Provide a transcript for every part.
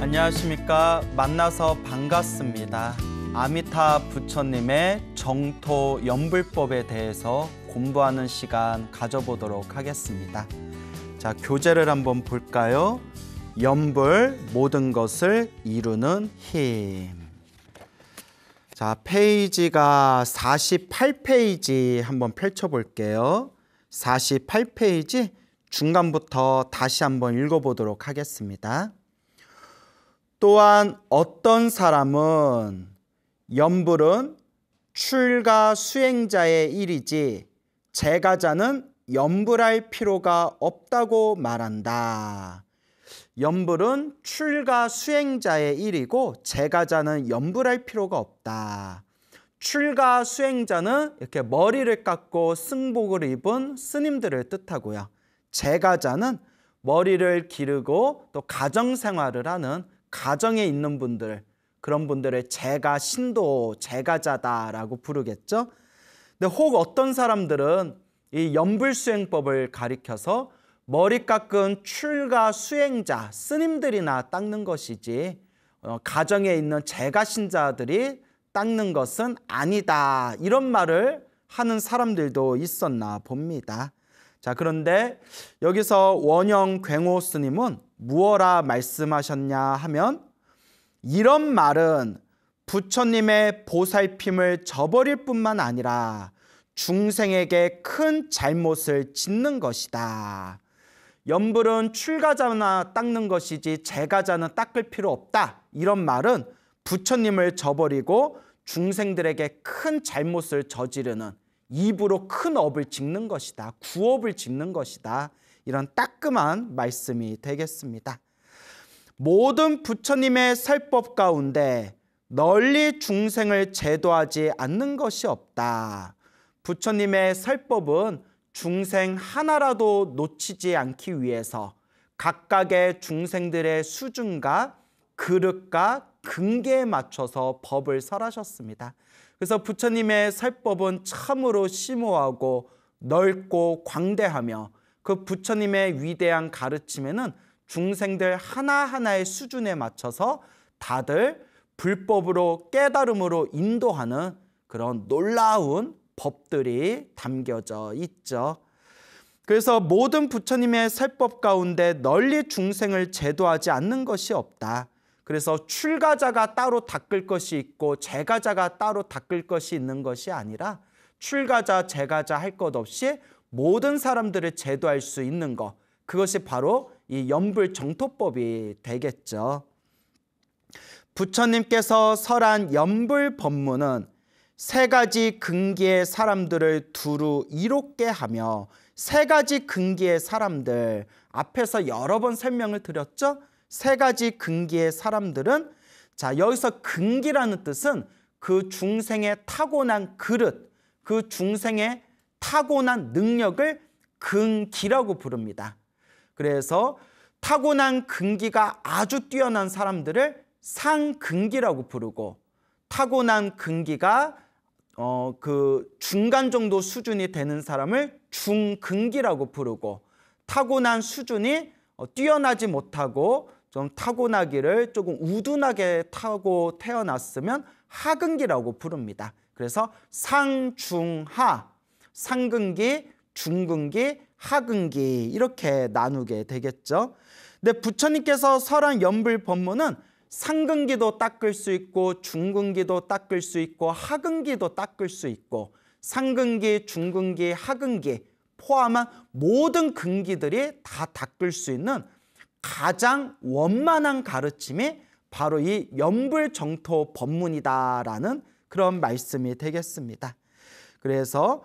안녕하십니까. 만나서 반갑습니다. 아미타 부처님의 정토 연불법에 대해서 공부하는 시간 가져보도록 하겠습니다. 자, 교재를 한번 볼까요? 연불, 모든 것을 이루는 힘. 자, 페이지가 48페이지 한번 펼쳐볼게요. 48페이지 중간부터 다시 한번 읽어보도록 하겠습니다. 또한 어떤 사람은 염불은 출가 수행자의 일이지 제가자는 염불할 필요가 없다고 말한다. 염불은 출가 수행자의 일이고 제가자는 염불할 필요가 없다. 출가 수행자는 이렇게 머리를 깎고 승복을 입은 스님들을 뜻하고요. 제가자는 머리를 기르고 또 가정생활을 하는 가정에 있는 분들 그런 분들을 제가 신도 제가자다라고 부르겠죠. 근데 혹 어떤 사람들은 이 염불수행법을 가리켜서 머리 깎은 출가 수행자 스님들이나 닦는 것이지 어, 가정에 있는 제가 신자들이 닦는 것은 아니다 이런 말을 하는 사람들도 있었나 봅니다. 자, 그런데 여기서 원영 괭호 스님은 무어라 말씀하셨냐 하면 이런 말은 부처님의 보살핌을 저버릴 뿐만 아니라 중생에게 큰 잘못을 짓는 것이다. 염불은 출가자나 닦는 것이지 재가자는 닦을 필요 없다. 이런 말은 부처님을 저버리고 중생들에게 큰 잘못을 저지르는 입으로 큰 업을 짓는 것이다. 구업을 짓는 것이다. 이런 따끔한 말씀이 되겠습니다. 모든 부처님의 설법 가운데 널리 중생을 제도하지 않는 것이 없다. 부처님의 설법은 중생 하나라도 놓치지 않기 위해서 각각의 중생들의 수준과 그릇과 근계에 맞춰서 법을 설하셨습니다. 그래서 부처님의 설법은 참으로 심오하고 넓고 광대하며 그 부처님의 위대한 가르침에는 중생들 하나하나의 수준에 맞춰서 다들 불법으로 깨달음으로 인도하는 그런 놀라운 법들이 담겨져 있죠. 그래서 모든 부처님의 설법 가운데 널리 중생을 제도하지 않는 것이 없다. 그래서 출가자가 따로 닦을 것이 있고 재가자가 따로 닦을 것이 있는 것이 아니라 출가자, 재가자 할 것 없이 모든 사람들을 제도할 수 있는 것 그것이 바로 이 연불 정토법이 되겠죠. 부처님께서 설한 연불 법문은 세 가지 근기의 사람들을 두루 이롭게 하며 세 가지 근기의 사람들 앞에서 여러 번 설명을 드렸죠. 세 가지 근기의 사람들은 자 여기서 근기라는 뜻은 그 중생의 타고난 그릇, 그 중생의 타고난 능력을 근기라고 부릅니다. 그래서 타고난 근기가 아주 뛰어난 사람들을 상근기라고 부르고 타고난 근기가 어, 그 중간 정도 수준이 되는 사람을 중근기라고 부르고 타고난 수준이 어, 뛰어나지 못하고 좀 타고나기를 조금 우둔하게 타고 태어났으면 하근기라고 부릅니다. 그래서 상 중 하, 상근기, 중근기, 하근기 이렇게 나누게 되겠죠. 근데 부처님께서 설한 연불 법문은 상근기도 닦을 수 있고 중근기도 닦을 수 있고 하근기도 닦을 수 있고 상근기, 중근기, 하근기 포함한 모든 근기들이 다 닦을 수 있는 가장 원만한 가르침이 바로 이 연불정토 법문이다라는 그런 말씀이 되겠습니다. 그래서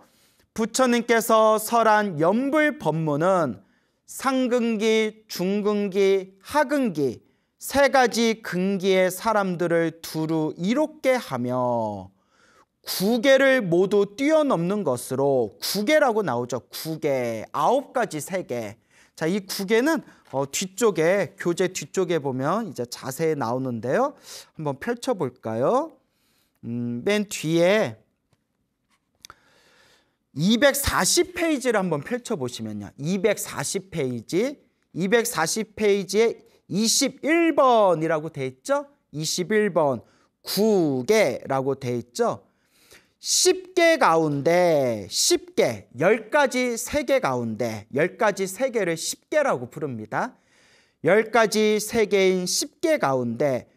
부처님께서 설한 연불 법문은 상근기, 중근기, 하근기 세 가지 근기의 사람들을 두루 이롭게 하며 구개를 모두 뛰어넘는 것으로 구개라고 나오죠. 구개, 아홉 가지 세계 자, 이국개는 어, 뒤쪽에 교재 뒤쪽에 보면 이제 자세히 나오는데요. 한번 펼쳐 볼까요? 음, 맨 뒤에 240페이지를 한번 펼쳐 보시면요. 240페이지 240페이지에 21번이라고 돼 있죠? 21번 국에라고 돼 있죠? 10개 가운데 10개, 10가지 3개 가운데 10가지 3개를 10개라고 부릅니다. 10가지 3개인 10개 가운데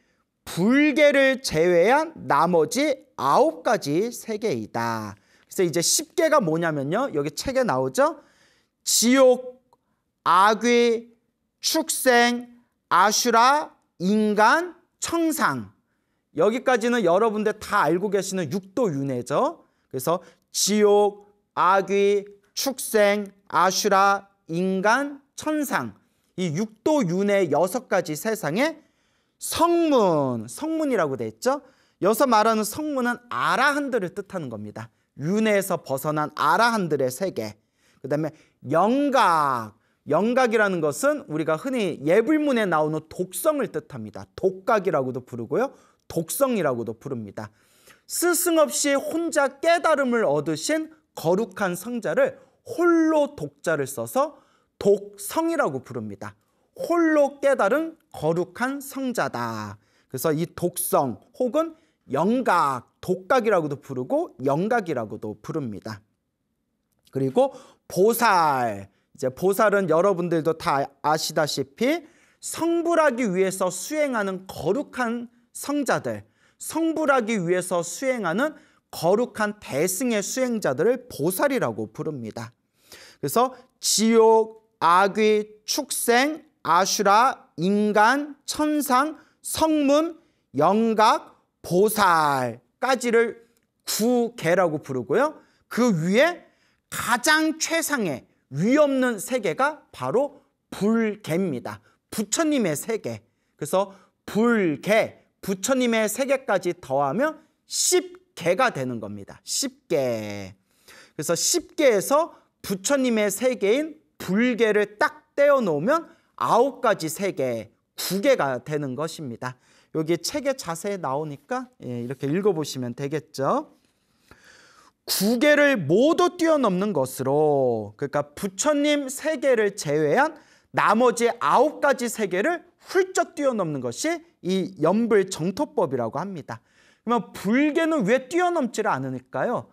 불개를 제외한 나머지 9가지 3개이다. 그래서 이제 10개가 뭐냐면요. 여기 책에 나오죠. 지옥, 악귀, 축생, 아슈라, 인간, 청상. 여기까지는 여러분들 다 알고 계시는 육도윤회죠. 그래서 지옥, 아귀, 축생, 아슈라, 인간, 천상 이 육도윤회 여섯 가지 세상에 성문, 성문이라고 돼 있죠. 여기서 말하는 성문은 아라한들을 뜻하는 겁니다. 윤회에서 벗어난 아라한들의 세계. 그 다음에 영각, 영각이라는 것은 우리가 흔히 예불문에 나오는 독성을 뜻합니다. 독각이라고도 부르고요. 독성이라고도 부릅니다. 스승없이 혼자 깨달음을 얻으신 거룩한 성자를 홀로 독자를 써서 독성이라고 부릅니다. 홀로 깨달은 거룩한 성자다. 그래서 이 독성 혹은 영각, 독각이라고도 부르고 영각이라고도 부릅니다. 그리고 보살. 이제 보살은 여러분들도 다 아시다시피 성불하기 위해서 수행하는 거룩한 성자들, 성불하기 위해서 수행하는 거룩한 대승의 수행자들을 보살이라고 부릅니다. 그래서 지옥, 악귀, 축생, 아슈라, 인간, 천상, 성문, 영각, 보살까지를 구계라고 부르고요. 그 위에 가장 최상의 위없는 세계가 바로 불계입니다. 부처님의 세계. 그래서 불계, 부처님의 세계까지 더하면 10개가 되는 겁니다. 10개. 그래서 10개에서 부처님의 세계인 불계를 딱 떼어 놓으면 9가지 세계, 9개가 되는 것입니다. 여기 책에 자세히 나오니까 예, 이렇게 읽어보시면 되겠죠. 9개를 모두 뛰어넘는 것으로 그러니까 부처님 세계를 제외한 나머지 아홉 가지 세계를 훌쩍 뛰어넘는 것이 이 연불 정토법이라고 합니다. 그러면 불계는 왜 뛰어넘지를 않으까요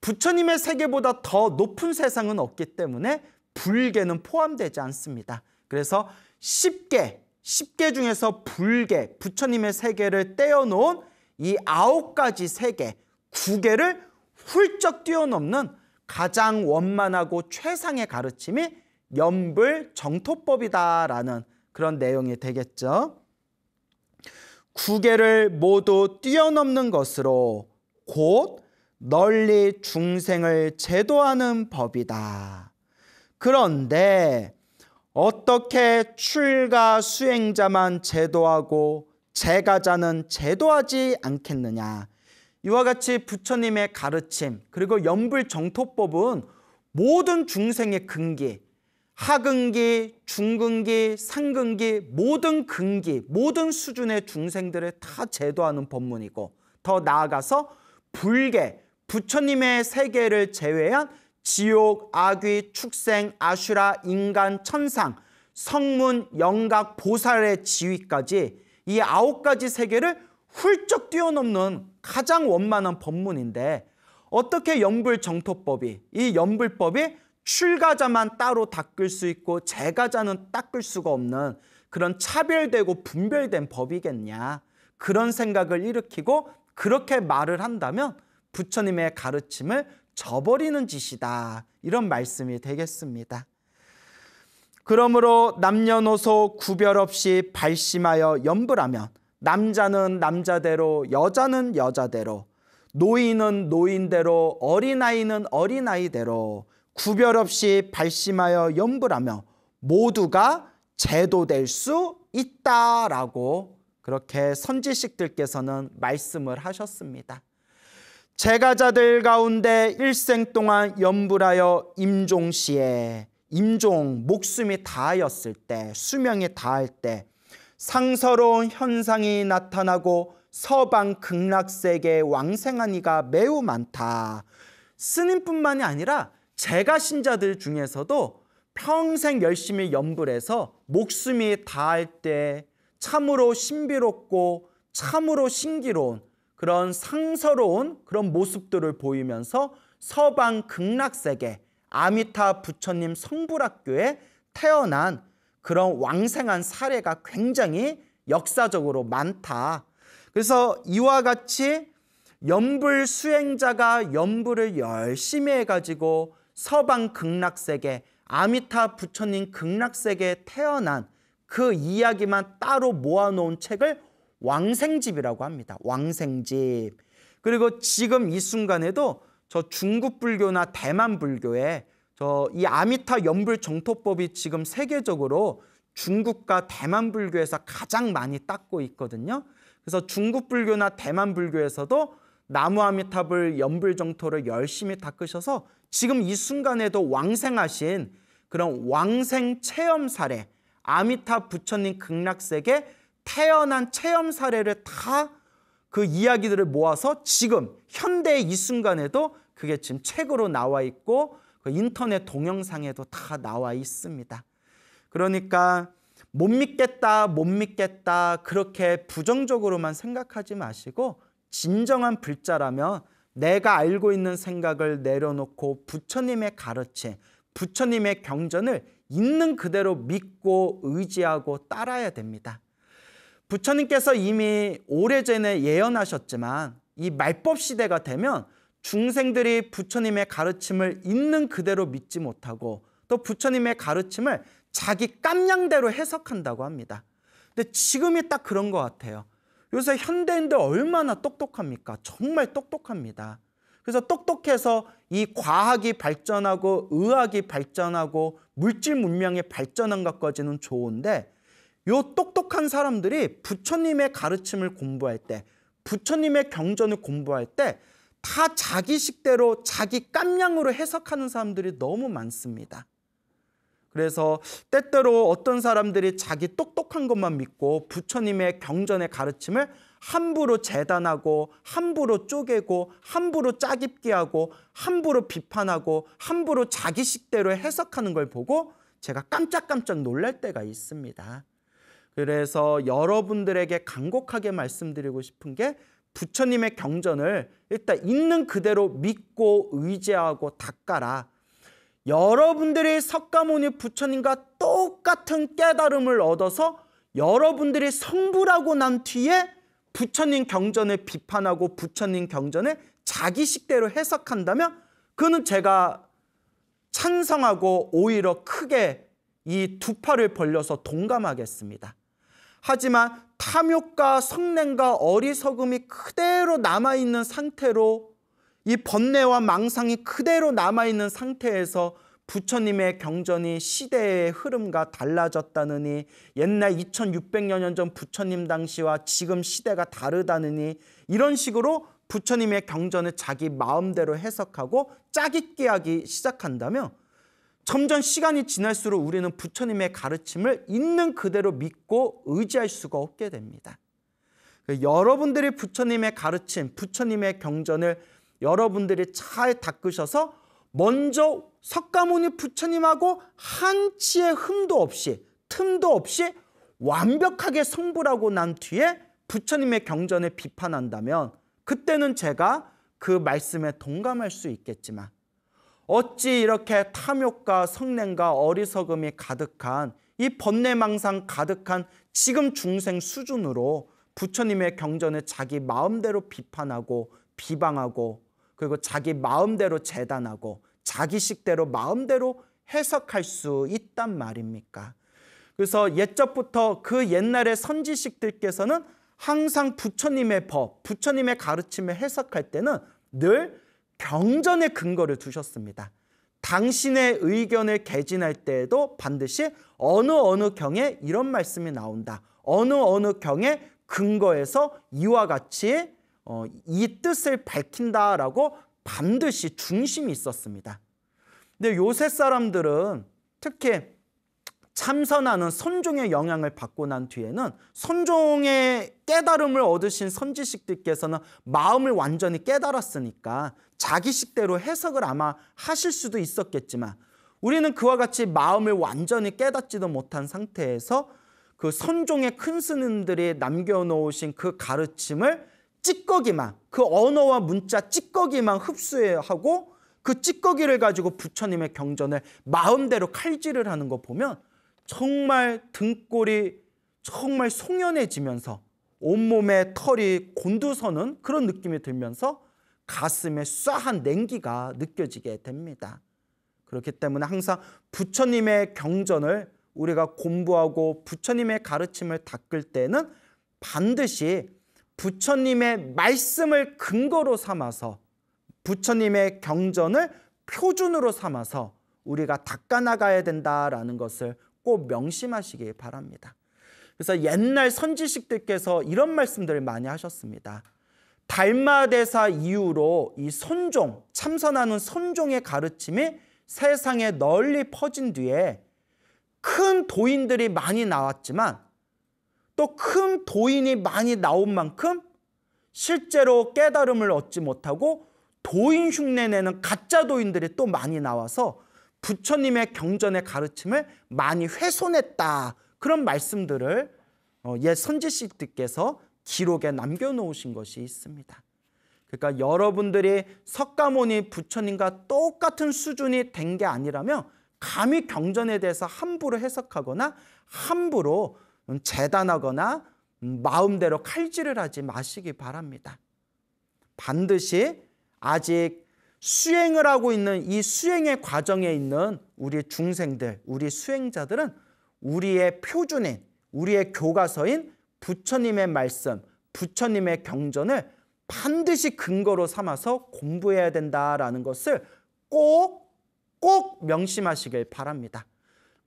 부처님의 세계보다 더 높은 세상은 없기 때문에 불계는 포함되지 않습니다. 그래서 쉽게 10개 중에서 불계, 부처님의 세계를 떼어놓은 이 아홉 가지 세계, 구계를 훌쩍 뛰어넘는 가장 원만하고 최상의 가르침이 염불 정토법이다라는 그런 내용이 되겠죠. 구계를 모두 뛰어넘는 것으로 곧 널리 중생을 제도하는 법이다. 그런데 어떻게 출가 수행자만 제도하고 제가자는 제도하지 않겠느냐. 이와 같이 부처님의 가르침 그리고 연불 정토법은 모든 중생의 근기 하근기, 중근기, 상근기 모든 근기, 모든 수준의 중생들을 다 제도하는 법문이고 더 나아가서 불계, 부처님의 세계를 제외한 지옥, 아귀 축생, 아슈라, 인간, 천상, 성문, 영각, 보살의 지위까지 이 아홉 가지 세계를 훌쩍 뛰어넘는 가장 원만한 법문인데 어떻게 연불정토법이 이 연불법이 출가자만 따로 닦을 수 있고 재가자는 닦을 수가 없는 그런 차별되고 분별된 법이겠냐 그런 생각을 일으키고 그렇게 말을 한다면 부처님의 가르침을 저버리는 짓이다 이런 말씀이 되겠습니다. 그러므로 남녀노소 구별 없이 발심하여 염불하면 남자는 남자대로 여자는 여자대로 노인은 노인대로 어린아이는 어린아이대로 구별 없이 발심하여 염불하며 모두가 제도될 수 있다라고 그렇게 선지식들께서는 말씀을 하셨습니다. 제가자들 가운데 일생 동안 염불하여 임종 시에 임종 목숨이 다하였을 때 수명이 다할 때 상서로운 현상이 나타나고 서방 극락세계 왕생한 이가 매우 많다. 스님뿐만이 아니라 제가 신자들 중에서도 평생 열심히 염불해서 목숨이 다할 때 참으로 신비롭고 참으로 신기로운 그런 상서로운 그런 모습들을 보이면서 서방 극락세계 아미타 부처님 성불학교에 태어난 그런 왕생한 사례가 굉장히 역사적으로 많다. 그래서 이와 같이 염불 수행자가 염불을 열심히 해가지고 서방 극락세계 아미타 부처님 극락세계에 태어난 그 이야기만 따로 모아놓은 책을 왕생집이라고 합니다. 왕생집. 그리고 지금 이 순간에도 저 중국 불교나 대만 불교에 저 이 아미타 연불 정토법이 지금 세계적으로 중국과 대만 불교에서 가장 많이 닦고 있거든요. 그래서 중국 불교나 대만 불교에서도 나무 아미탑을 연불정토를 열심히 닦으셔서 지금 이 순간에도 왕생하신 그런 왕생 체험 사례 아미탑 부처님 극락세계 태어난 체험 사례를 다 그 이야기들을 모아서 지금 현대 이 순간에도 그게 지금 책으로 나와 있고 그 인터넷 동영상에도 다 나와 있습니다. 그러니까 못 믿겠다, 못 믿겠다 그렇게 부정적으로만 생각하지 마시고 진정한 불자라면 내가 알고 있는 생각을 내려놓고 부처님의 가르침, 부처님의 경전을 있는 그대로 믿고 의지하고 따라야 됩니다. 부처님께서 이미 오래전에 예언하셨지만 이 말법 시대가 되면 중생들이 부처님의 가르침을 있는 그대로 믿지 못하고 또 부처님의 가르침을 자기 깜냥대로 해석한다고 합니다. 근데 지금이 딱 그런 것 같아요. 요새 현대인들 얼마나 똑똑합니까? 정말 똑똑합니다. 그래서 똑똑해서 이 과학이 발전하고 의학이 발전하고 물질 문명이 발전한 것까지는 좋은데 요 똑똑한 사람들이 부처님의 가르침을 공부할 때 부처님의 경전을 공부할 때 다 자기식대로 자기 깜냥으로 해석하는 사람들이 너무 많습니다. 그래서 때때로 어떤 사람들이 자기 똑똑한 것만 믿고 부처님의 경전의 가르침을 함부로 재단하고 함부로 쪼개고 함부로 짜깁기 하고 함부로 비판하고 함부로 자기식대로 해석하는 걸 보고 제가 깜짝깜짝 놀랄 때가 있습니다. 그래서 여러분들에게 간곡하게 말씀드리고 싶은 게 부처님의 경전을 일단 있는 그대로 믿고 의지하고 닦아라. 여러분들이 석가모니 부처님과 똑같은 깨달음을 얻어서 여러분들이 성불하고 난 뒤에 부처님 경전을 비판하고 부처님 경전을 자기식대로 해석한다면 그는 제가 찬성하고 오히려 크게 이 두 팔을 벌려서 동감하겠습니다. 하지만 탐욕과 성냄과 어리석음이 그대로 남아있는 상태로 이 번뇌와 망상이 그대로 남아있는 상태에서 부처님의 경전이 시대의 흐름과 달라졌다느니 옛날 2600년 전 부처님 당시와 지금 시대가 다르다느니 이런 식으로 부처님의 경전을 자기 마음대로 해석하고 짜깁기 하기 시작한다면 점점 시간이 지날수록 우리는 부처님의 가르침을 있는 그대로 믿고 의지할 수가 없게 됩니다. 여러분들이 부처님의 가르침, 부처님의 경전을 여러분들이 잘 닦으셔서 먼저 석가모니 부처님하고 한치의 흠도 없이 틈도 없이 완벽하게 성불하고 난 뒤에 부처님의 경전을 비판한다면 그때는 제가 그 말씀에 동감할 수 있겠지만 어찌 이렇게 탐욕과 성냄과 어리석음이 가득한 이 번뇌망상 가득한 지금 중생 수준으로 부처님의 경전을 자기 마음대로 비판하고 비방하고 그리고 자기 마음대로 재단하고 자기식대로 마음대로 해석할 수 있단 말입니까? 그래서 옛적부터 그 옛날의 선지식들께서는 항상 부처님의 법, 부처님의 가르침을 해석할 때는 늘 경전의 근거를 두셨습니다. 당신의 의견을 개진할 때에도 반드시 어느 어느 경에 이런 말씀이 나온다. 어느 어느 경의 근거에서 이와 같이 어, 이 뜻을 밝힌다라고 반드시 중심이 있었습니다. 근데 요새 사람들은 특히 참선하는 선종의 영향을 받고 난 뒤에는 선종의 깨달음을 얻으신 선지식들께서는 마음을 완전히 깨달았으니까 자기식대로 해석을 아마 하실 수도 있었겠지만 우리는 그와 같이 마음을 완전히 깨닫지도 못한 상태에서 그 선종의 큰 스님들이 남겨놓으신 그 가르침을 찌꺼기만 그 언어와 문자 찌꺼기만 흡수하고 그 찌꺼기를 가지고 부처님의 경전을 마음대로 칼질을 하는 거 보면 정말 등골이 정말 송연해지면서 온몸에 털이 곤두서는 그런 느낌이 들면서 가슴에 쏴한 냉기가 느껴지게 됩니다. 그렇기 때문에 항상 부처님의 경전을 우리가 공부하고 부처님의 가르침을 닦을 때는 반드시 부처님의 말씀을 근거로 삼아서 부처님의 경전을 표준으로 삼아서 우리가 닦아나가야 된다라는 것을 꼭 명심하시기 바랍니다. 그래서 옛날 선지식들께서 이런 말씀들을 많이 하셨습니다. 달마대사 이후로 이 선종, 참선하는 선종의 가르침이 세상에 널리 퍼진 뒤에 큰 도인들이 많이 나왔지만 또큰 도인이 많이 나온 만큼 실제로 깨달음을 얻지 못하고 도인 흉내내는 가짜 도인들이 또 많이 나와서 부처님의 경전의 가르침을 많이 훼손했다 그런 말씀들을 어, 옛 선지식들께서 기록에 남겨놓으신 것이 있습니다. 그러니까 여러분들이 석가모니 부처님과 똑같은 수준이 된 게 아니라면 감히 경전에 대해서 함부로 해석하거나 함부로 음, 재단하거나 음, 마음대로 칼질을 하지 마시기 바랍니다. 반드시 아직 수행을 하고 있는 이 수행의 과정에 있는 우리 중생들, 우리 수행자들은 우리의 표준인, 우리의 교과서인 부처님의 말씀, 부처님의 경전을 반드시 근거로 삼아서 공부해야 된다라는 것을 꼭, 꼭 명심하시길 바랍니다.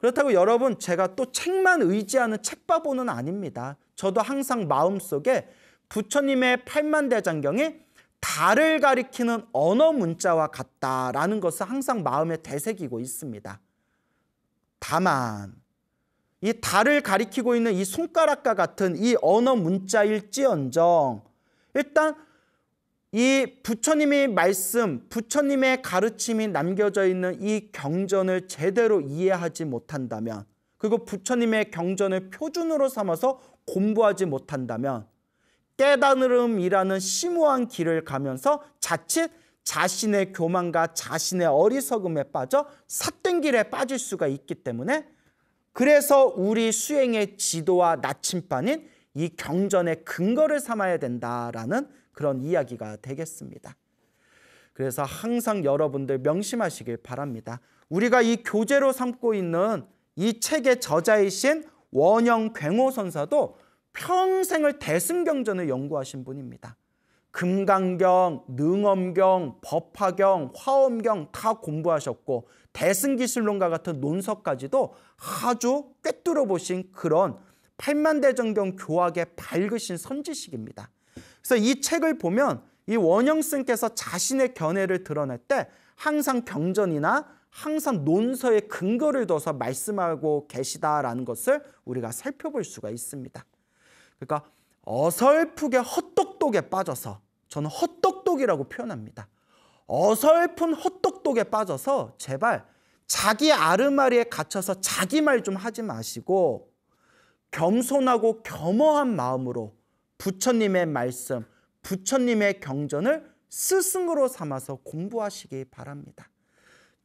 그렇다고 여러분 제가 또 책만 의지하는 책바보는 아닙니다. 저도 항상 마음속에 부처님의 팔만대장경이 달을 가리키는 언어 문자와 같다라는 것을 항상 마음에 되새기고 있습니다. 다만 이 달을 가리키고 있는 이 손가락과 같은 이 언어 문자일지언정 일단 이 부처님의 말씀, 부처님의 가르침이 남겨져 있는 이 경전을 제대로 이해하지 못한다면 그리고 부처님의 경전을 표준으로 삼아서 공부하지 못한다면 깨달음이라는 심오한 길을 가면서 자칫 자신의 교만과 자신의 어리석음에 빠져 삿된 길에 빠질 수가 있기 때문에 그래서 우리 수행의 지도와 나침반인 이 경전의 근거를 삼아야 된다라는 그런 이야기가 되겠습니다. 그래서 항상 여러분들 명심하시길 바랍니다. 우리가 이 교재로 삼고 있는 이 책의 저자이신 원영 괭호 선사도 평생을 대승경전을 연구하신 분입니다. 금강경, 능엄경, 법화경, 화엄경 다 공부하셨고 대승기술론과 같은 논서까지도 아주 꿰뚫어 보신 그런 팔만대정경 교학의 밝으신 선지식입니다. 그래서 이 책을 보면 이 원영승께서 자신의 견해를 드러낼 때 항상 경전이나 항상 논서에 근거를 둬서 말씀하고 계시다라는 것을 우리가 살펴볼 수가 있습니다. 그러니까 어설프게 헛똑똑에 빠져서 저는 헛똑똑이라고 표현합니다. 어설픈 헛똑똑에 빠져서 제발 자기 아르마리에 갇혀서 자기 말 좀 하지 마시고 겸손하고 겸허한 마음으로 부처님의 말씀, 부처님의 경전을 스승으로 삼아서 공부하시기 바랍니다.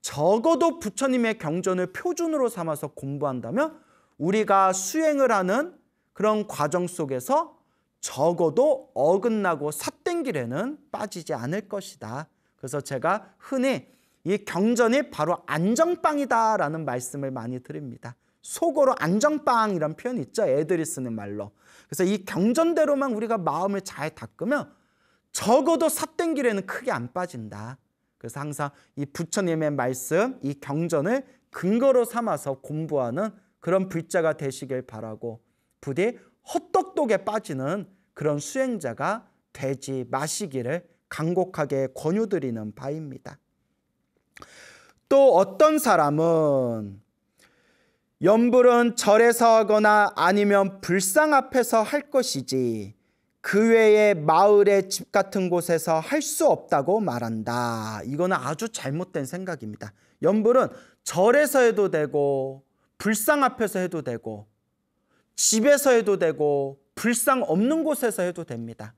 적어도 부처님의 경전을 표준으로 삼아서 공부한다면 우리가 수행을 하는 그런 과정 속에서 적어도 어긋나고 삿된 길에는 빠지지 않을 것이다. 그래서 제가 흔히 이 경전이 바로 안정빵이다라는 말씀을 많이 드립니다. 속으로 안정빵 이런 표현 있죠. 애들이 쓰는 말로. 그래서 이 경전대로만 우리가 마음을 잘 닦으면 적어도 삿된 길에는 크게 안 빠진다. 그래서 항상 이 부처님의 말씀, 이 경전을 근거로 삼아서 공부하는 그런 불자가 되시길 바라고 부디 헛떡독에 빠지는 그런 수행자가 되지 마시기를 간곡하게 권유드리는 바입니다. 또 어떤 사람은 염불은 절에서 하거나 아니면 불상 앞에서 할 것이지 그 외에 마을의 집 같은 곳에서 할 수 없다고 말한다. 이거는 아주 잘못된 생각입니다. 염불은 절에서 해도 되고 불상 앞에서 해도 되고 집에서 해도 되고 불상 없는 곳에서 해도 됩니다.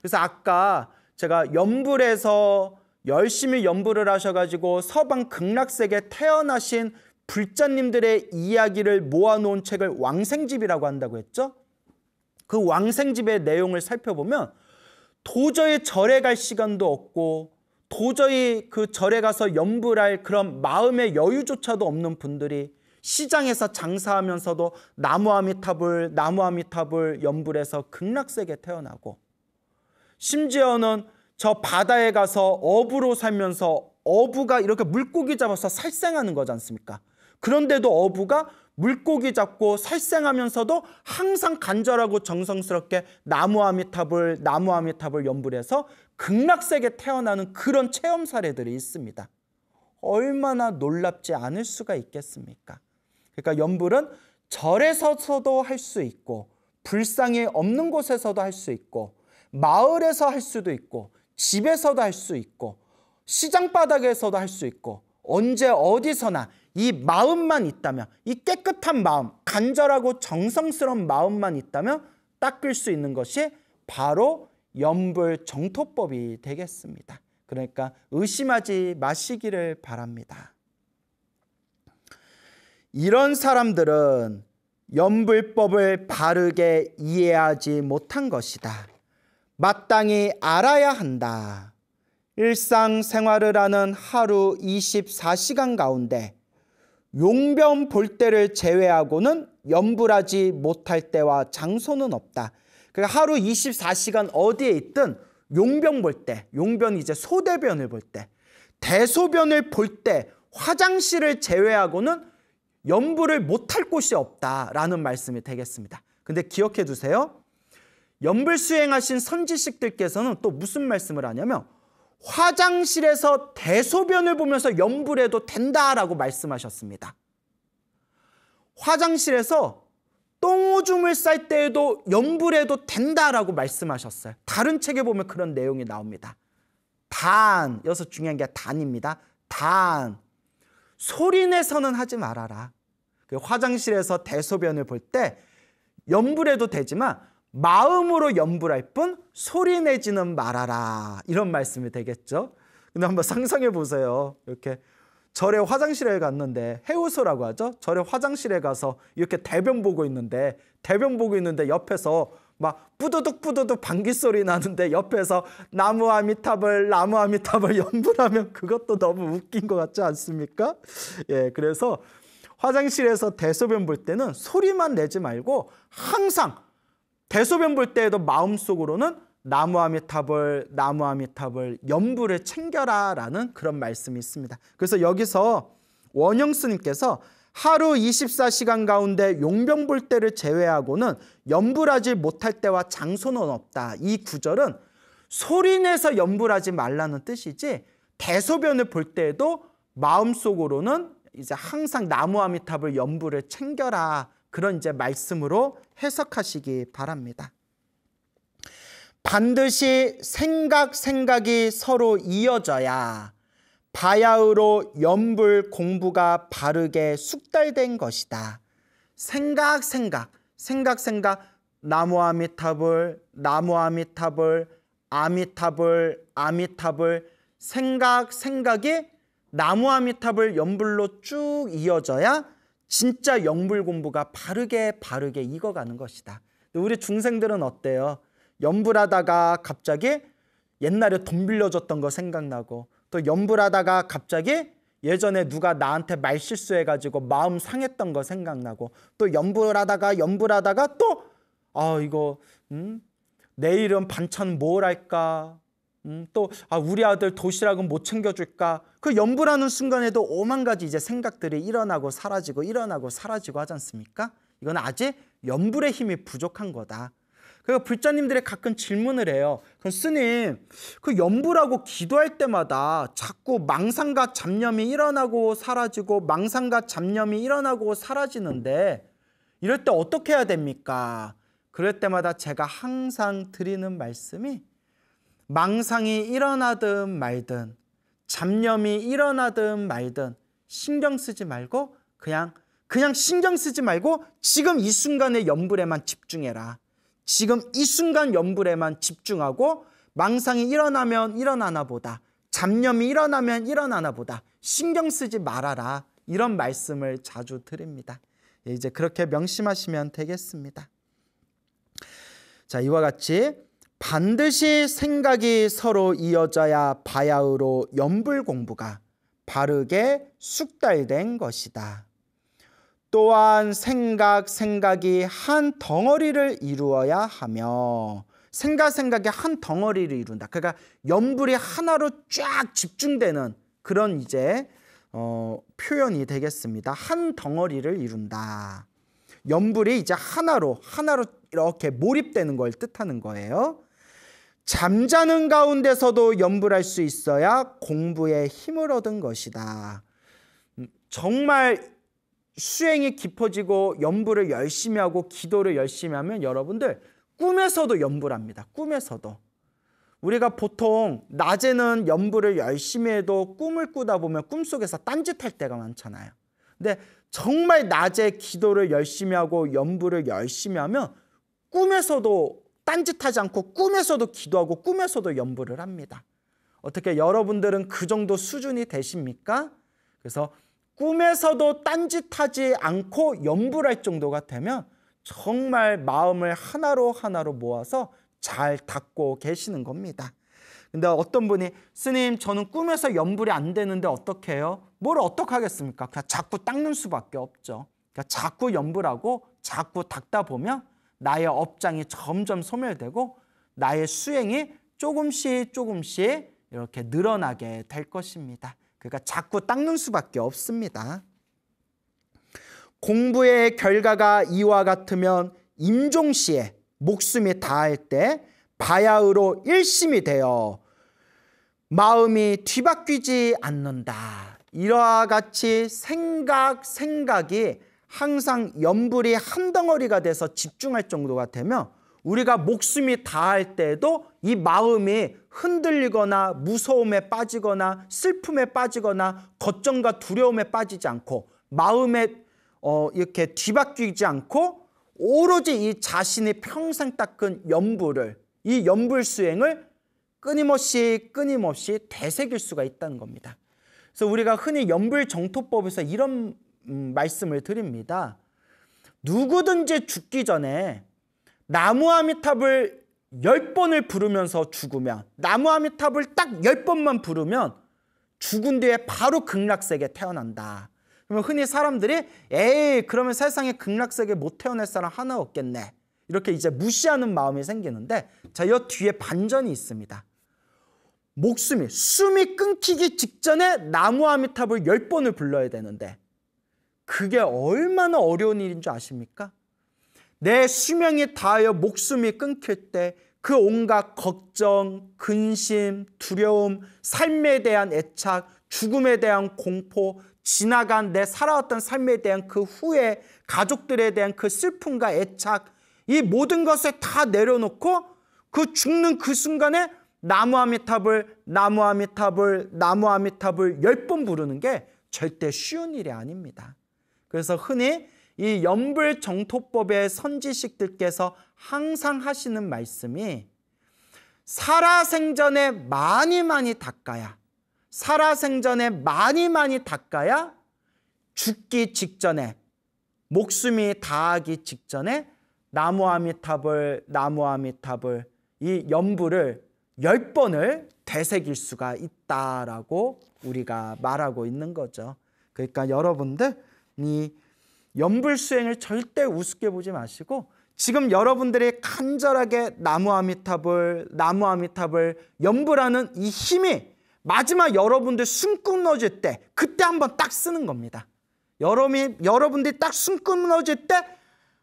그래서 아까 제가 염불에서 열심히 염불을 하셔가지고 서방 극락세계 태어나신 불자님들의 이야기를 모아놓은 책을 왕생집이라고 한다고 했죠. 그 왕생집의 내용을 살펴보면 도저히 절에 갈 시간도 없고 도저히 그 절에 가서 염불할 그런 마음의 여유조차도 없는 분들이 시장에서 장사하면서도 나무아미탑을 나무아미탑을 염불해서 극락세계 태어나고 심지어는 저 바다에 가서 어부로 살면서 어부가 이렇게 물고기 잡아서 살생하는 거지 않습니까? 그런데도 어부가 물고기 잡고 살생하면서도 항상 간절하고 정성스럽게 나무아미탑을 나무아미탑을 연불해서 극락세계 태어나는 그런 체험 사례들이 있습니다. 얼마나 놀랍지 않을 수가 있겠습니까? 그러니까 연불은 절에서도 할 수 있고 불상이 없는 곳에서도 할 수 있고 마을에서 할 수도 있고 집에서도 할 수 있고 시장 바닥에서도 할 수 있고 언제 어디서나 이 마음만 있다면 이 깨끗한 마음 간절하고 정성스러운 마음만 있다면 닦을 수 있는 것이 바로 염불 정토법이 되겠습니다. 그러니까 의심하지 마시기를 바랍니다. 이런 사람들은 염불법을 바르게 이해하지 못한 것이다. 마땅히 알아야 한다. 일상생활을 하는 하루 24시간 가운데 용변 볼 때를 제외하고는 염불하지 못할 때와 장소는 없다. 그러니까 하루 24시간 어디에 있든 용변 볼 때, 용변 이제 소대변을 볼 때, 대소변을 볼 때, 화장실을 제외하고는 염불을 못할 곳이 없다라는 말씀이 되겠습니다. 근데 기억해 두세요. 염불 수행하신 선지식들께서는 또 무슨 말씀을 하냐면 화장실에서 대소변을 보면서 염불해도 된다라고 말씀하셨습니다. 화장실에서 똥오줌을 쌀 때에도 염불해도 된다라고 말씀하셨어요. 다른 책에 보면 그런 내용이 나옵니다. 단, 여기서 중요한 게 단입니다. 단, 소리내서는 하지 말아라. 그 화장실에서 대소변을 볼 때 염불해도 되지만 마음으로 염불할 뿐 소리 내지는 말아라 이런 말씀이 되겠죠. 근데 한번 상상해 보세요. 이렇게 절의 화장실에 갔는데 해우소라고 하죠. 절의 화장실에 가서 이렇게 대변 보고 있는데 대변 보고 있는데 옆에서 막 뿌두둑 뿌두둑 방귀 소리 나는데 옆에서 나무 아미탑을 나무 아미탑을 연불하면 그것도 너무 웃긴 것 같지 않습니까? 예, 그래서 화장실에서 대소변 볼 때는 소리만 내지 말고 항상 대소변 볼 때에도 마음속으로는 나무아미타불, 나무아미타불, 염불을 챙겨라 라는 그런 말씀이 있습니다. 그래서 여기서 원영스님께서 하루 24시간 가운데 용병 볼 때를 제외하고는 염불하지 못할 때와 장소는 없다. 이 구절은 소리내서 염불하지 말라는 뜻이지 대소변을 볼 때에도 마음속으로는 이제 항상 나무아미탑불 염불을 챙겨라 그런 이제 말씀으로 해석하시기 바랍니다. 반드시 생각 생각이 서로 이어져야 바야흐로 연불 공부가 바르게 숙달된 것이다. 생각 생각 생각 생각 나무아미타불 나무아미타불 아미타불 아미타불 생각 생각이 나무아미타불 연불로 쭉 이어져야 진짜 연불 공부가 바르게 바르게 익어가는 것이다. 우리 중생들은 어때요? 연불하다가 갑자기 옛날에 돈 빌려줬던 거 생각나고 또 연불하다가 갑자기 예전에 누가 나한테 말 실수해가지고 마음 상했던 거 생각나고 또 연불하다가 연불하다가 또 아 이거 음? 내일은 반찬 뭘 할까 음, 또 아, 우리 아들 도시락은 못 챙겨줄까 그 염불하는 순간에도 오만 가지 이제 생각들이 일어나고 사라지고 일어나고 사라지고 하지 않습니까? 이건 아직 염불의 힘이 부족한 거다. 그래서 불자님들이 가끔 질문을 해요. 그 스님, 그 염불하고 기도할 때마다 자꾸 망상과 잡념이 일어나고 사라지고 망상과 잡념이 일어나고 사라지는데 이럴 때 어떻게 해야 됩니까? 그럴 때마다 제가 항상 드리는 말씀이 망상이 일어나든 말든 잡념이 일어나든 말든 신경 쓰지 말고 그냥 그냥 신경 쓰지 말고 지금 이 순간의 염불에만 집중해라. 지금 이 순간 염불에만 집중하고 망상이 일어나면 일어나나 보다. 잡념이 일어나면 일어나나 보다. 신경 쓰지 말아라. 이런 말씀을 자주 드립니다. 이제 그렇게 명심하시면 되겠습니다. 자, 이와 같이 반드시 생각이 서로 이어져야 바야흐로 연불 공부가 바르게 숙달된 것이다. 또한 생각 생각이 한 덩어리를 이루어야 하며 생각 생각이 한 덩어리를 이룬다. 그러니까 연불이 하나로 쫙 집중되는 그런 이제 어, 표현이 되겠습니다. 한 덩어리를 이룬다. 연불이 이제 하나로 하나로 이렇게 몰입되는 걸 뜻하는 거예요. 잠자는 가운데서도 염불할 수 있어야 공부에 힘을 얻은 것이다. 음, 정말 수행이 깊어지고 염불을 열심히 하고 기도를 열심히 하면 여러분들 꿈에서도 염불합니다. 꿈에서도. 우리가 보통 낮에는 염불을 열심히 해도 꿈을 꾸다 보면 꿈속에서 딴짓할 때가 많잖아요. 근데 정말 낮에 기도를 열심히 하고 염불을 열심히 하면 꿈에서도 딴짓하지 않고 꿈에서도 기도하고 꿈에서도 연불을 합니다. 어떻게 여러분들은 그 정도 수준이 되십니까? 그래서 꿈에서도 딴짓하지 않고 연불할 정도가 되면 정말 마음을 하나로 하나로 모아서 잘 닦고 계시는 겁니다. 근데 어떤 분이 스님 저는 꿈에서 연불이 안 되는데 어떡 해요? 뭘 어떻게 하겠습니까? 그냥 자꾸 닦는 수밖에 없죠. 그러니까 자꾸 연불하고 자꾸 닦다 보면 나의 업장이 점점 소멸되고 나의 수행이 조금씩 조금씩 이렇게 늘어나게 될 것입니다. 그러니까 자꾸 닦는 수밖에 없습니다. 공부의 결과가 이와 같으면 임종시에 목숨이 다할 때 바야흐로 일심이 되어 마음이 뒤바뀌지 않는다. 이와 같이 생각 생각이 항상 염불이 한 덩어리가 돼서 집중할 정도가 되면 우리가 목숨이 다할 때에도 이 마음이 흔들리거나 무서움에 빠지거나 슬픔에 빠지거나 걱정과 두려움에 빠지지 않고 마음에 어, 이렇게 뒤바뀌지 않고 오로지 이 자신이 평생 닦은 염불을 이 염불 수행을 끊임없이 끊임없이 되새길 수가 있다는 겁니다. 그래서 우리가 흔히 염불 정토법에서 이런 음, 말씀을 드립니다. 누구든지 죽기 전에 나무아미탑을 10번을 부르면서 죽으면 나무아미탑을 딱 10번만 부르면 죽은 뒤에 바로 극락세계 태어난다. 그러면 흔히 사람들이 에이 그러면 세상에 극락세계 못 태어날 사람 하나 없겠네. 이렇게 이제 무시하는 마음이 생기는데 자, 여 뒤에 반전이 있습니다. 목숨이 숨이 끊기기 직전에 나무아미탑을 10번을 불러야 되는데 그게 얼마나 어려운 일인 줄 아십니까? 내 수명이 다하여 목숨이 끊길 때 그 온갖 걱정, 근심, 두려움, 삶에 대한 애착, 죽음에 대한 공포, 지나간 내 살아왔던 삶에 대한 그 후회, 가족들에 대한 그 슬픔과 애착, 이 모든 것을 다 내려놓고 그 죽는 그 순간에 나무 아미탑을, 나무 아미탑을, 나무 아미탑을 열 번 부르는 게 절대 쉬운 일이 아닙니다. 그래서 흔히 이 연불 정토법의 선지식들께서 항상 하시는 말씀이 살아생전에 많이 많이 닦아야 살아생전에 많이 많이 닦아야 죽기 직전에 목숨이 다하기 직전에 나무아미탑을 나무아미탑을 이 연불을 열 번을 되새길 수가 있다라고 우리가 말하고 있는 거죠. 그러니까 여러분들 이 연불 수행을 절대 우습게 보지 마시고 지금 여러분들이 간절하게 나무 아미탑을 나무 아미탑을 연불하는 이 힘이 마지막 여러분들 숨 끊어질 때 그때 한번 딱 쓰는 겁니다. 여러분이 여러분들이 딱숨 끊어질 때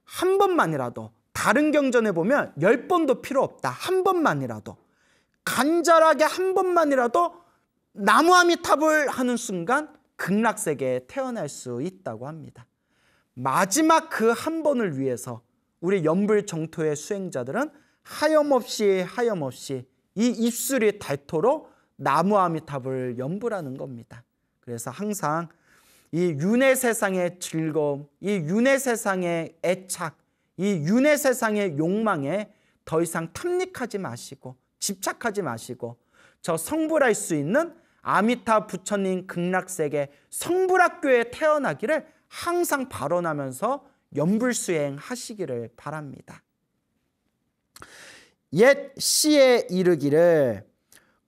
한 번만이라도 다른 경전에 보면 열 번도 필요 없다. 한 번만이라도 간절하게 한 번만이라도 나무 아미탑을 하는 순간 극락 세계에 태어날 수 있다고 합니다. 마지막 그 한 번을 위해서 우리 연불 정토의 수행자들은 하염없이 하염없이 이 입술이 닳도록 나무 아미탑을 연불하는 겁니다. 그래서 항상 이 윤회 세상의 즐거움, 이 윤회 세상의 애착, 이 윤회 세상의 욕망에 더 이상 탐닉하지 마시고 집착하지 마시고 저 성불할 수 있는 아미타 부처님 극락세계 성불학교에 태어나기를 항상 발언하면서 연불수행 하시기를 바랍니다. 옛 시에 이르기를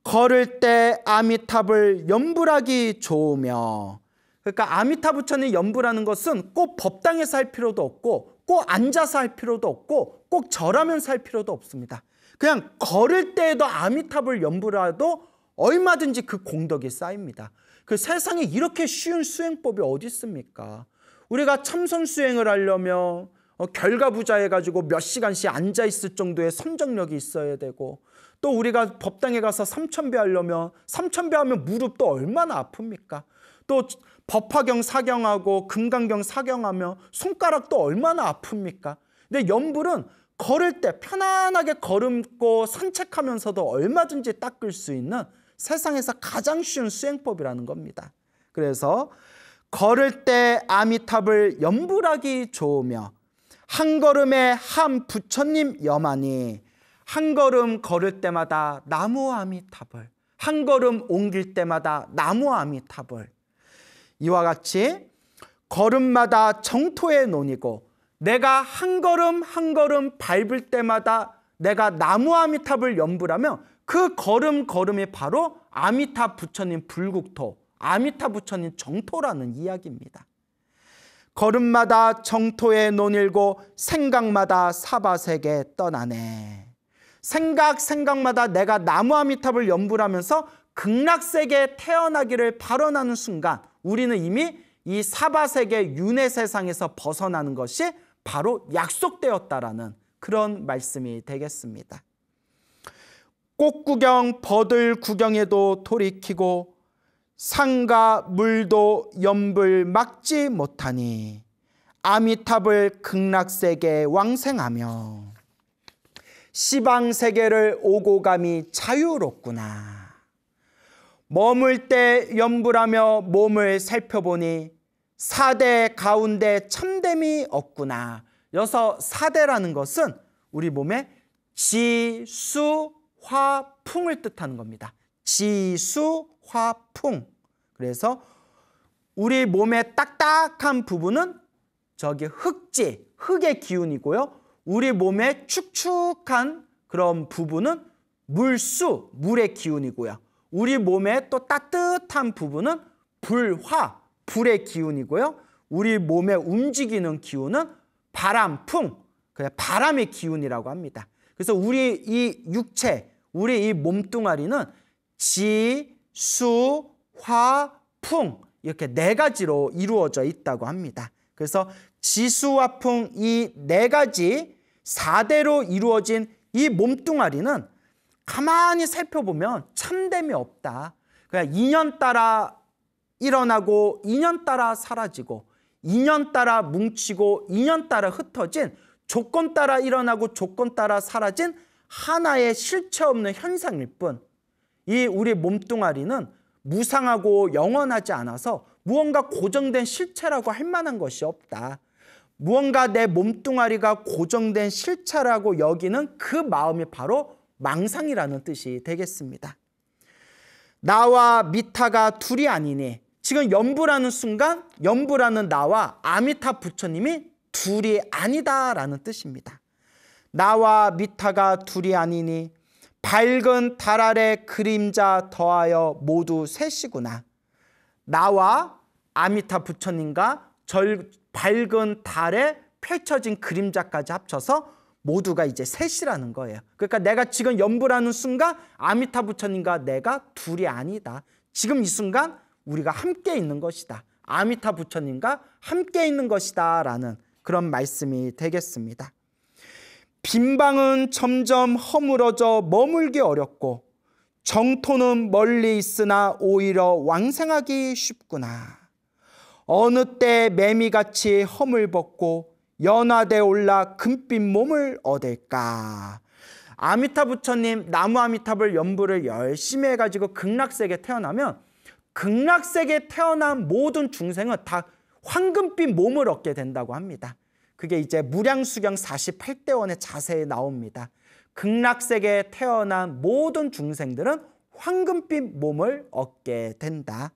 걸을 때 아미탑을 염불하기 좋으며 그러니까 아미타 부처님 염불하는 것은 꼭 법당에서 할 필요도 없고 꼭 앉아서 할 필요도 없고 꼭 절하면서 할 필요도 없습니다. 그냥 걸을 때에도 아미탑을 염불하도 얼마든지 그 공덕이 쌓입니다. 그 세상에 이렇게 쉬운 수행법이 어디 있습니까? 우리가 참선 수행을 하려면 어, 결과 부자해가지고 몇 시간씩 앉아있을 정도의 선정력이 있어야 되고 또 우리가 법당에 가서 삼천배 하려면 삼천배 하면 무릎도 얼마나 아픕니까? 또 법화경 사경하고 금강경 사경하면 손가락도 얼마나 아픕니까? 근데 염불은 걸을 때 편안하게 걸음고 산책하면서도 얼마든지 닦을 수 있는 세상에서 가장 쉬운 수행법이라는 겁니다. 그래서 걸을 때 아미탑을 연불하기 좋으며 한 걸음에 한 부처님 염하니 한 걸음 걸을 때마다 나무 아미탑을 한 걸음 옮길 때마다 나무 아미탑을 이와 같이 걸음마다 정토의 논이고 내가 한 걸음 한 걸음 밟을 때마다 내가 나무 아미탑을 연불하며 그 걸음걸음이 바로 아미타 부처님 불국토, 아미타 부처님 정토라는 이야기입니다. 걸음마다 정토에 논일고 생각마다 사바세계 떠나네. 생각 생각마다 내가 나무 아미탑을 연불하면서 극락세계에 태어나기를 발언하는 순간 우리는 이미 이 사바세계 윤회 세상에서 벗어나는 것이 바로 약속되었다라는 그런 말씀이 되겠습니다. 꽃구경 버들 구경에도 돌이키고 상가 물도 염불 막지 못하니 아미탑을 극락세계 왕생하며 시방세계를 오고 감이 자유롭구나. 머물 때 염불하며 몸을 살펴보니 사대 가운데 참됨이 없구나. 여서 사대라는 것은 우리 몸의 지, 수, 화풍을 뜻하는 겁니다. 지수화풍. 그래서 우리 몸의 딱딱한 부분은 저기 흙지, 흙의 기운이고요. 우리 몸의 축축한 그런 부분은 물수, 물의 기운이고요. 우리 몸의 또 따뜻한 부분은 불화, 불의 기운이고요. 우리 몸의 움직이는 기운은 바람, 풍, 바람의 기운이라고 합니다. 그래서 우리 이 육체, 우리 이 몸뚱아리는 지, 수, 화, 풍 이렇게 네 가지로 이루어져 있다고 합니다. 그래서 지수 화, 풍이 네 가지 사대로 이루어진 이 몸뚱아리는 가만히 살펴보면 참됨이 없다. 그냥 인연 따라 일어나고 인연 따라 사라지고 인연 따라 뭉치고 인연 따라 흩어진 조건 따라 일어나고 조건 따라 사라진 하나의 실체 없는 현상일 뿐 이 우리 몸뚱아리는 무상하고 영원하지 않아서 무언가 고정된 실체라고 할 만한 것이 없다. 무언가 내 몸뚱아리가 고정된 실체라고 여기는 그 마음이 바로 망상이라는 뜻이 되겠습니다. 나와 미타가 둘이 아니니 지금 연부라는 순간 연부라는 나와 아미타 부처님이 둘이 아니다라는 뜻입니다. 나와 미타가 둘이 아니니 밝은 달 아래 그림자 더하여 모두 셋이구나. 나와 아미타 부처님과 절, 밝은 달에 펼쳐진 그림자까지 합쳐서 모두가 이제 셋이라는 거예요. 그러니까 내가 지금 연불하는 순간 아미타 부처님과 내가 둘이 아니다. 지금 이 순간 우리가 함께 있는 것이다. 아미타 부처님과 함께 있는 것이다 라는 그런 말씀이 되겠습니다. 빈 방은 점점 허물어져 머물기 어렵고 정토는 멀리 있으나 오히려 왕생하기 쉽구나. 어느 때 매미같이 허물 벗고 연화대 올라 금빛 몸을 얻을까. 아미타 부처님 나무 아미탑을 연구를 열심히 해가지고 극락세계 태어나면 극락세계 태어난 모든 중생은 다 황금빛 몸을 얻게 된다고 합니다. 그게 이제 무량수경 48대원의 자세에 나옵니다. 극락세계에 태어난 모든 중생들은 황금빛 몸을 얻게 된다.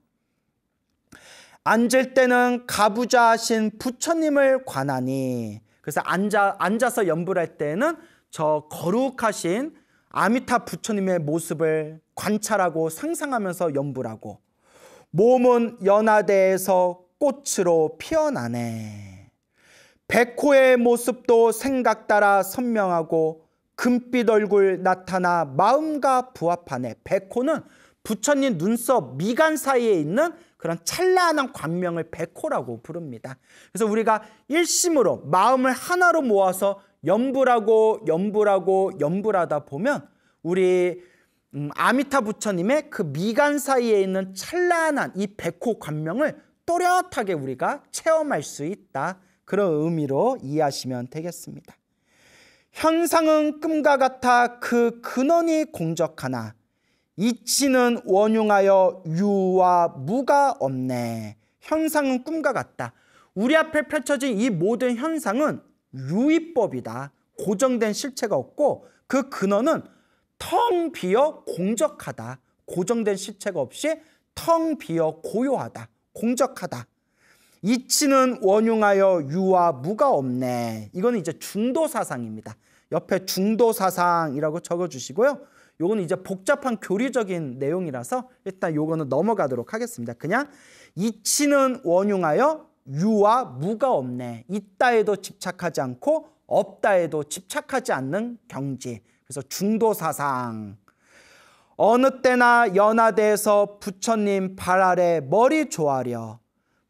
앉을 때는 가부좌하신 부처님을 관하니 그래서 앉아, 앉아서 염불할 때는 저 거룩하신 아미타 부처님의 모습을 관찰하고 상상하면서 염불하고 몸은 연화대에서 꽃으로 피어나네. 백호의 모습도 생각 따라 선명하고 금빛 얼굴 나타나 마음과 부합하네. 백호는 부처님 눈썹 미간 사이에 있는 그런 찬란한 관명을 백호라고 부릅니다. 그래서 우리가 일심으로 마음을 하나로 모아서 염불하고 염불하고 염불하다 보면 우리 음, 아미타 부처님의 그 미간 사이에 있는 찬란한 이 백호 관명을 또렷하게 우리가 체험할 수 있다. 그런 의미로 이해하시면 되겠습니다. 현상은 끔과 같아 그 근원이 공적하나 이치는 원흉하여 유와 무가 없네. 현상은 꿈과 같다. 우리 앞에 펼쳐진 이 모든 현상은 유의법이다. 고정된 실체가 없고 그 근원은 텅 비어 공적하다. 고정된 실체가 없이 텅 비어 고요하다. 공적하다. 이치는 원흉하여 유와 무가 없네. 이거는 이제 중도 사상입니다. 옆에 중도 사상이라고 적어 주시고요. 요거는 이제 복잡한 교리적인 내용이라서 일단 요거는 넘어가도록 하겠습니다. 그냥 이치는 원흉하여 유와 무가 없네. 있다에도 집착하지 않고 없다에도 집착하지 않는 경지. 그래서 중도 사상. 어느 때나 연하대에서 부처님 발 아래 머리 조아려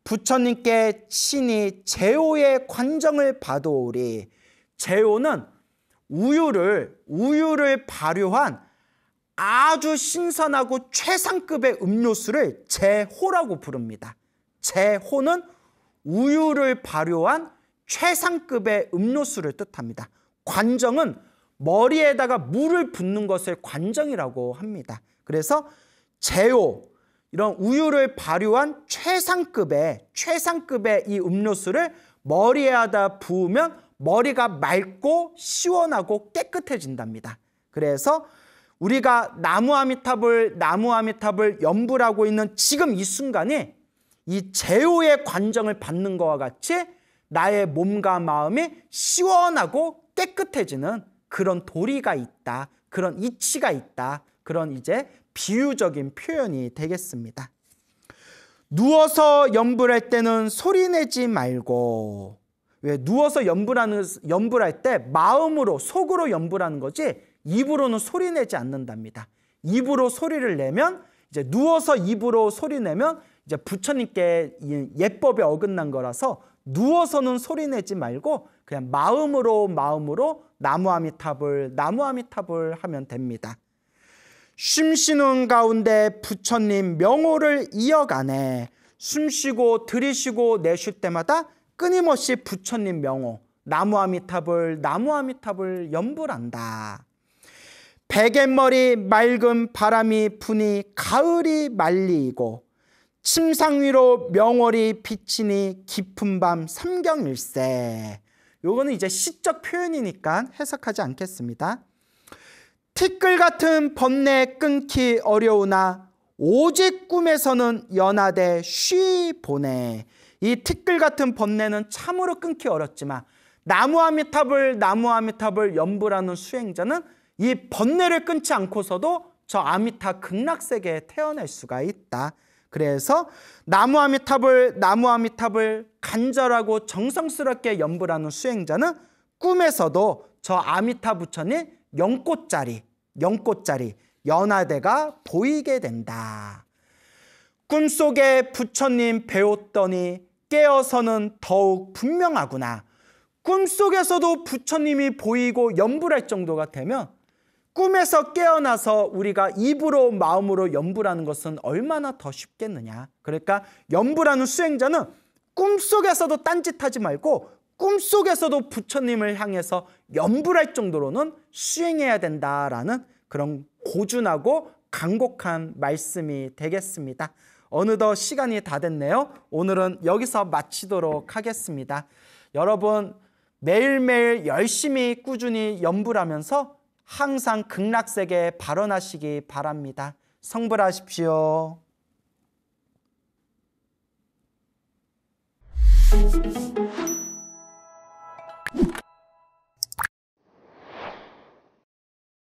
부처님께 친히 제오의 관정을 받아오리 제오는 우유를 우유를 발효한 아주 신선하고 최상급의 음료수를 제호라고 부릅니다. 제호는 우유를 발효한 최상급의 음료수를 뜻합니다. 관정은 머리에다가 물을 붓는 것을 관정이라고 합니다. 그래서 제오 이런 우유를 발효한 최상급의 최상급의 이 음료수를 머리에다 부으면 머리가 맑고 시원하고 깨끗해진답니다. 그래서 우리가 나무 아미탑을 나무 아미탑을 염불하고 있는 지금 이 순간에 이 제오의 관정을 받는 것과 같이 나의 몸과 마음이 시원하고 깨끗해지는 그런 도리가 있다. 그런 이치가 있다. 그런 이제 비유적인 표현이 되겠습니다. 누워서 염불할 때는 소리 내지 말고 왜 누워서 염불하는 염불할 때 마음으로 속으로 염불하는 거지 입으로는 소리 내지 않는답니다. 입으로 소리를 내면 이제 누워서 입으로 소리 내면 이제 부처님께 예법에 어긋난 거라서 누워서는 소리 내지 말고 그냥 마음으로 마음으로 나무아미탑을 나무아미탑을 하면 됩니다. 숨쉬는 가운데 부처님 명호를 이어가네 숨쉬고 들이쉬고 내쉴 때마다 끊임없이 부처님 명호 나무아미탑을 나무아미탑을 연불한다. 베갯머리 맑은 바람이 부니 가을이 말리고 침상 위로 명월이 비치니 깊은 밤 삼경일세. 요거는 이제 시적 표현이니까 해석하지 않겠습니다. 티끌 같은 번뇌 끊기 어려우나 오직 꿈에서는 연하되 쉬 보내. 이 티끌 같은 번뇌는 참으로 끊기 어렵지만 나무아미탑을 나무아미탑을 염불하는 수행자는 이 번뇌를 끊지 않고서도 저 아미타 극락세계에 태어날 수가 있다. 그래서 나무아미탑을 나무아미탑을 간절하고 정성스럽게 염불하는 수행자는 꿈에서도 저 아미타 부처님 연꽃자리, 연꽃자리, 연화대가 보이게 된다. 꿈속에 부처님 배웠더니 깨어서는 더욱 분명하구나. 꿈속에서도 부처님이 보이고 염불할 정도가 되면 꿈에서 깨어나서 우리가 입으로 마음으로 염불하는 것은 얼마나 더 쉽겠느냐. 그러니까 염불하는 수행자는 꿈속에서도 딴짓하지 말고 꿈속에서도 부처님을 향해서 염불할 정도로는 수행해야 된다라는 그런 고준하고 강곡한 말씀이 되겠습니다. 어느덧 시간이 다 됐네요. 오늘은 여기서 마치도록 하겠습니다. 여러분 매일매일 열심히 꾸준히 염불하면서 항상 극락세계에 발언하시기 바랍니다. 성불하십시오.